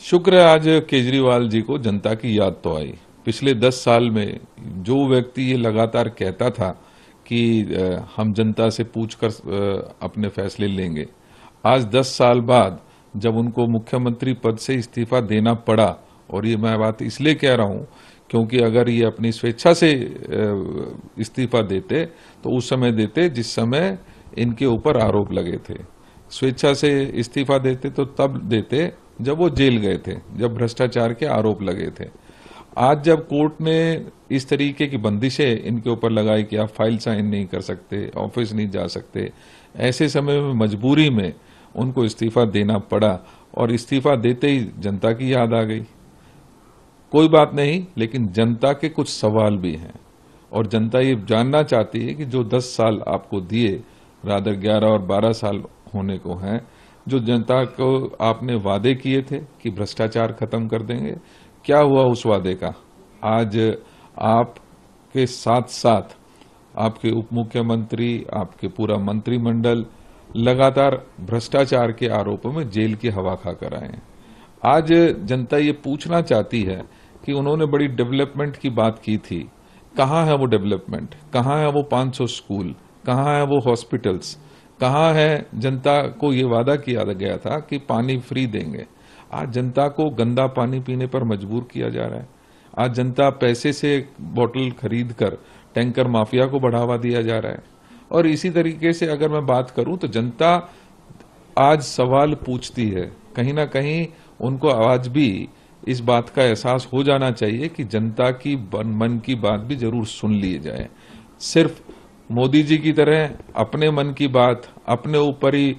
शुक्र है आज केजरीवाल जी को जनता की याद तो आई पिछले दस साल में जो व्यक्ति ये लगातार कहता था कि हम जनता से पूछकर अपने फैसले लेंगे आज दस साल बाद जब उनको मुख्यमंत्री पद से इस्तीफा देना पड़ा और ये मैं बात इसलिए कह रहा हूं क्योंकि अगर ये अपनी स्वेच्छा से इस्तीफा देते तो उस समय देते जिस समय इनके ऊपर आरोप लगे थे स्वेच्छा से इस्तीफा देते तो तब देते जब वो जेल गए थे जब भ्रष्टाचार के आरोप लगे थे आज जब कोर्ट ने इस तरीके की बंदिशें इनके ऊपर लगाई कि आप फाइल साइन नहीं कर सकते ऑफिस नहीं जा सकते ऐसे समय में मजबूरी में उनको इस्तीफा देना पड़ा और इस्तीफा देते ही जनता की याद आ गई कोई बात नहीं लेकिन जनता के कुछ सवाल भी हैं और जनता ये जानना चाहती है कि जो 10 साल आपको दिए रादर 11 और 12 साल होने को हैं जो जनता को आपने वादे किए थे कि भ्रष्टाचार खत्म कर देंगे क्या हुआ उस वादे का आज आपके साथ साथ आपके उप मुख्यमंत्री आपके पूरा मंत्रिमंडल लगातार भ्रष्टाचार के आरोपों में जेल की हवा कर आए हैं आज जनता ये पूछना चाहती है कि उन्होंने बड़ी डेवलपमेंट की बात की थी कहाँ है वो डेवलपमेंट कहाँ है वो 500 स्कूल कहाँ है वो हॉस्पिटल्स कहा है जनता को ये वादा किया गया था कि पानी फ्री देंगे आज जनता को गंदा पानी पीने पर मजबूर किया जा रहा है आज जनता पैसे से बोतल खरीद कर टैंकर माफिया को बढ़ावा दिया जा रहा है और इसी तरीके से अगर मैं बात करूं तो जनता आज सवाल पूछती है कहीं ना कहीं उनको आज भी इस बात का एहसास हो जाना चाहिए कि जनता की मन की बात भी जरूर सुन ली जाए सिर्फ मोदी जी की तरह अपने मन की बात अपने ऊपर ही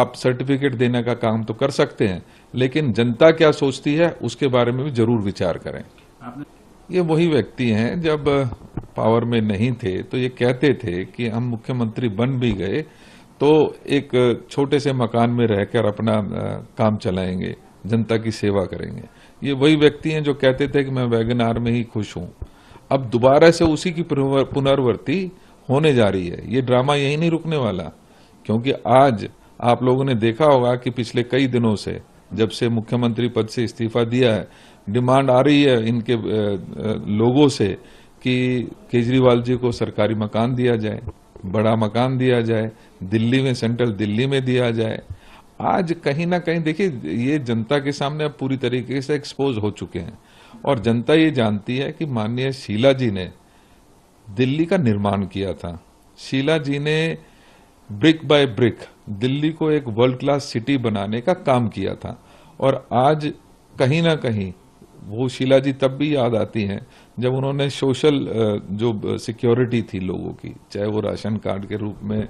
आप सर्टिफिकेट देने का काम तो कर सकते हैं लेकिन जनता क्या सोचती है उसके बारे में भी जरूर विचार करें ये वही व्यक्ति हैं जब पावर में नहीं थे तो ये कहते थे कि हम मुख्यमंत्री बन भी गए तो एक छोटे से मकान में रहकर अपना काम चलाएंगे जनता की सेवा करेंगे ये वही व्यक्ति हैं जो कहते थे कि मैं वैगन आर में ही खुश हूं अब दोबारा से उसी की पुनर्वृत्ति होने जा रही है ये ड्रामा यही नहीं रुकने वाला क्योंकि आज आप लोगों ने देखा होगा कि पिछले कई दिनों से जब से मुख्यमंत्री पद से इस्तीफा दिया है डिमांड आ रही है इनके लोगों से कि केजरीवाल जी को सरकारी मकान दिया जाए बड़ा मकान दिया जाए दिल्ली में सेंट्रल दिल्ली में दिया जाए आज कहीं ना कहीं देखिए ये जनता के सामने अब पूरी तरीके से एक्सपोज हो चुके हैं और जनता ये जानती है कि माननीय शीला जी ने दिल्ली का निर्माण किया था शीला जी ने ब्रिक बाय ब्रिक दिल्ली को एक वर्ल्ड क्लास सिटी बनाने का काम किया था और आज कहीं ना कहीं वो शीला जी तब भी याद आती हैं जब उन्होंने सोशल जो सिक्योरिटी थी लोगों की चाहे वो राशन कार्ड के रूप में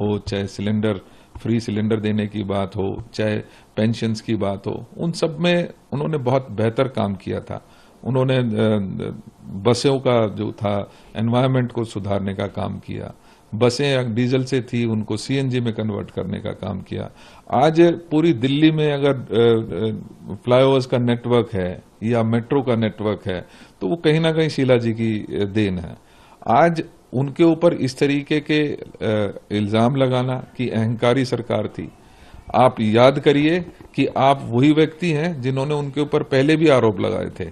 हो चाहे सिलेंडर फ्री सिलेंडर देने की बात हो चाहे पेंशन्स की बात हो उन सब में उन्होंने बहुत बेहतर काम किया था उन्होंने बसों का जो था एनवायरनमेंट को सुधारने का काम किया बसें डीजल से थी उनको सीएनजी में कन्वर्ट करने का काम किया आज पूरी दिल्ली में अगर फ्लाईओवर्स का नेटवर्क है या मेट्रो का नेटवर्क है तो वो कहीं ना कहीं शीला जी की देन है आज उनके ऊपर इस तरीके के इल्जाम लगाना कि अहंकारी सरकार थी आप याद करिए कि आप वही व्यक्ति हैं जिन्होंने उनके ऊपर पहले भी आरोप लगाए थे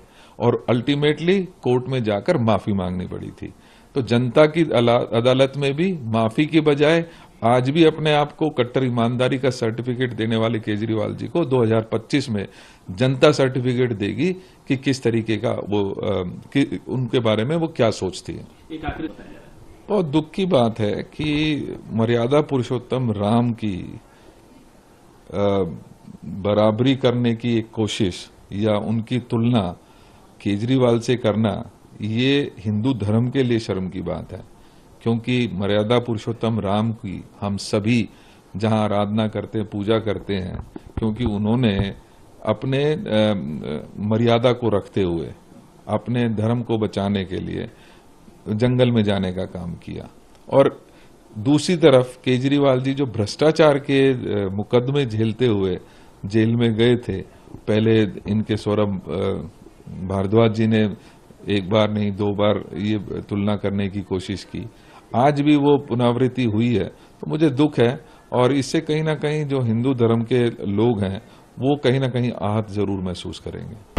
और अल्टीमेटली कोर्ट में जाकर माफी मांगनी पड़ी थी तो जनता की अदालत में भी माफी के बजाय आज भी अपने आप को कट्टर ईमानदारी का सर्टिफिकेट देने वाले केजरीवाल जी को 2025 में जनता सर्टिफिकेट देगी कि किस तरीके का वो कि उनके बारे में वो क्या सोचती है बहुत दुख की बात है कि मर्यादा पुरुषोत्तम राम की बराबरी करने की एक कोशिश या उनकी तुलना केजरीवाल से करना ये हिंदू धर्म के लिए शर्म की बात है क्योंकि मर्यादा पुरुषोत्तम राम की हम सभी जहां आराधना करते हैं पूजा करते हैं क्योंकि उन्होंने अपने मर्यादा को रखते हुए अपने धर्म को बचाने के लिए जंगल में जाने का काम किया और दूसरी तरफ केजरीवाल जी जो भ्रष्टाचार के मुकदमे झेलते हुए जेल में गए थे पहले इनके सौरभ भारद्वाज जी ने एक बार नहीं दो बार ये तुलना करने की कोशिश की आज भी वो पुनरावृत्ति हुई है तो मुझे दुख है और इससे कहीं ना कहीं जो हिंदू धर्म के लोग हैं वो कहीं ना कहीं आहत जरूर महसूस करेंगे